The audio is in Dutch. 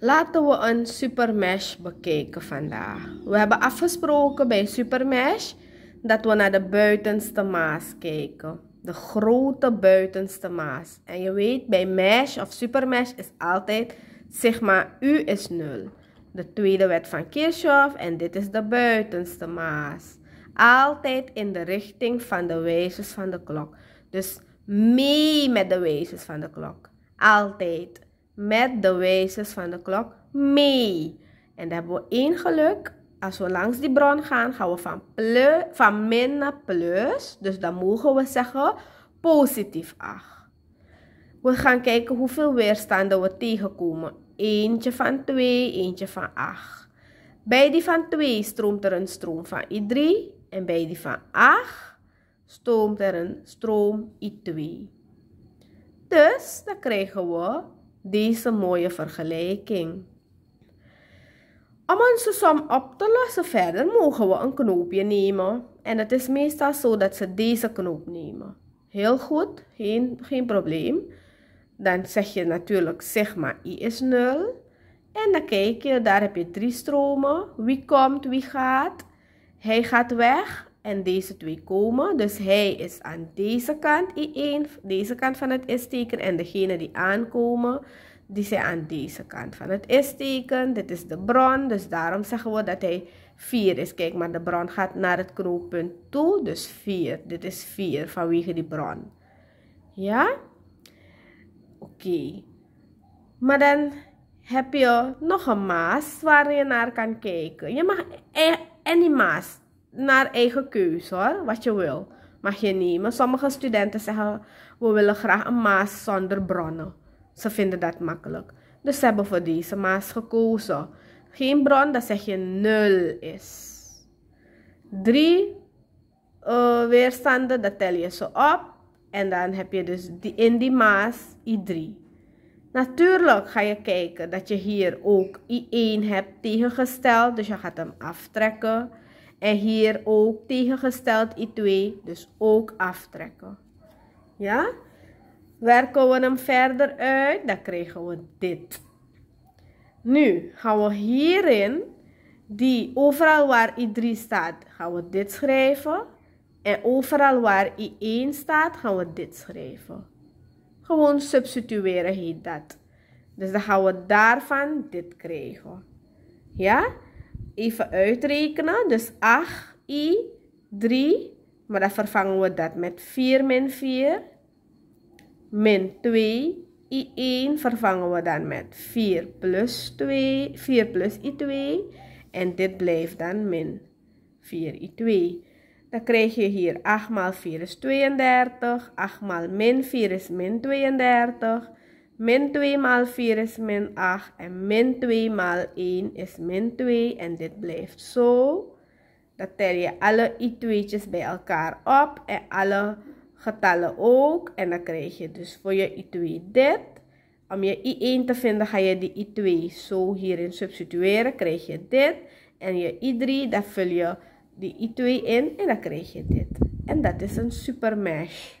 Laten we een supermesh bekijken vandaag. We hebben afgesproken bij supermesh dat we naar de buitenste maas kijken. De grote buitenste maas. En je weet, bij mesh of supermesh is altijd sigma u is 0. De tweede wet van Kirchhoff en dit is de buitenste maas. Altijd in de richting van de wijzers van de klok. Dus mee met de wijzers van de klok. Altijd met de wijzers van de klok mee. En dan hebben we één geluk. Als we langs die bron gaan, gaan we van, plus, van min naar plus. Dus dan mogen we zeggen positief 8. We gaan kijken hoeveel weerstanden we tegenkomen. Eentje van 2, eentje van 8. Bij die van 2 stroomt er een stroom van I3. En bij die van 8 stroomt er een stroom I2. Dus dan krijgen we deze mooie vergelijking. Om onze som op te lossen verder mogen we een knoopje nemen. En het is meestal zo dat ze deze knoop nemen. Heel goed, geen, geen probleem. Dan zeg je natuurlijk sigma i is 0. En dan kijk je, daar heb je drie stromen. Wie komt, wie gaat. Hij gaat weg, en deze twee komen. Dus hij is aan deze kant i deze kant van het is-teken. En degene die aankomen, die zijn aan deze kant van het is-teken. Dit is de bron, dus daarom zeggen we dat hij 4 is. Kijk, maar de bron gaat naar het knooppunt toe, dus 4. Dit is 4 vanwege die bron. Ja? Oké. Maar dan heb je nog een maas waar je naar kan kijken. Je mag en die maas naar eigen keuze hoor, wat je wil. Mag je nemen. Sommige studenten zeggen, we willen graag een maas zonder bronnen. Ze vinden dat makkelijk. Dus ze hebben voor deze maas gekozen. Geen bron, dat zeg je nul is. Drie uh, weerstanden, dat tel je ze op. En dan heb je dus die, in die maas I3. Natuurlijk ga je kijken dat je hier ook I1 hebt tegengesteld. Dus je gaat hem aftrekken. En hier ook tegengesteld I2, dus ook aftrekken. Ja? Werken we hem verder uit, dan krijgen we dit. Nu gaan we hierin, die overal waar I3 staat, gaan we dit schrijven. En overal waar I1 staat, gaan we dit schrijven. Gewoon substitueren heet dat. Dus dan gaan we daarvan dit krijgen. Ja? even uitrekenen. Dus 8i, 3, maar dan vervangen we dat met 4 min 4. Min 2, i1 vervangen we dan met 4 plus, 2, 4 plus i2. En dit blijft dan min 4i2. Dan krijg je hier 8 maal 4 is 32. 8 maal min 4 is min 32. Min 2 maal 4 is min 8 en min 2 maal 1 is min 2 en dit blijft zo. Dan tel je alle i2'tjes bij elkaar op en alle getallen ook. En dan krijg je dus voor je i2 dit. Om je i1 te vinden ga je die i2 zo hierin substitueren, krijg je dit. En je i3, daar vul je die i2 in en dan krijg je dit. En dat is een super mesh.